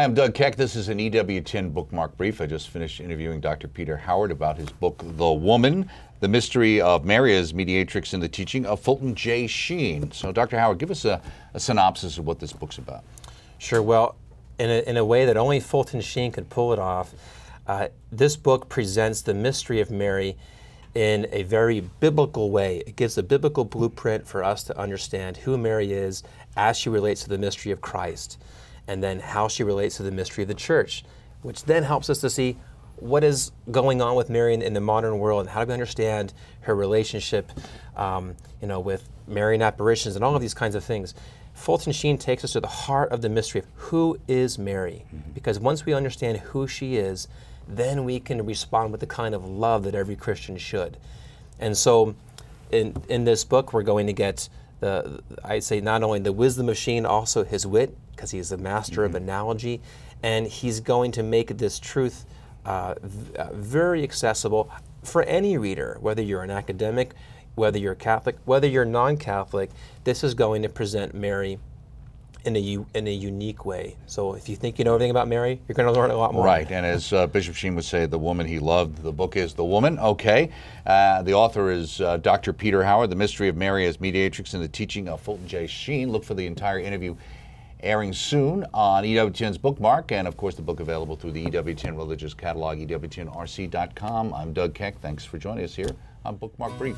Hi, I'm Doug Keck. This is an EW10 bookmark brief. I just finished interviewing Dr. Peter Howard about his book, The Woman The Mystery of Mary as Mediatrix in the Teaching of Fulton J. Sheen. So, Dr. Howard, give us a, a synopsis of what this book's about. Sure. Well, in a, in a way that only Fulton Sheen could pull it off, uh, this book presents the mystery of Mary in a very biblical way. It gives a biblical blueprint for us to understand who Mary is as she relates to the mystery of Christ and then how she relates to the mystery of the church, which then helps us to see what is going on with Mary in, in the modern world and how do we understand her relationship, um, you know, with Marian apparitions and all of these kinds of things. Fulton Sheen takes us to the heart of the mystery of who is Mary, mm-hmm. because once we understand who she is, then we can respond with the kind of love that every Christian should. And so, in in this book, we're going to get the I'd say not only the wisdom of Sheen, also his wit because he's a master mm -hmm. of mm-hmm. analogy, and he's going to make this truth uh, uh, very accessible for any reader, whether you're an academic, whether you're Catholic, whether you're non-Catholic. This is going to present Mary in a in a unique way. So if you think you know everything about Mary, you're going to learn a lot more. Right, and as uh, Bishop Sheen would say, the woman he loved. The book is the woman. Okay, uh, the author is uh, Dr. Peter Howard. The mystery of Mary as mediatrix and the teaching of Fulton J. Sheen. Look for the entire interview airing soon on EWTN's Bookmark, and of course the book available through the EWTN Religious Catalog, EWTNRC.com. I'm Doug Keck. Thanks for joining us here on Bookmark Brief.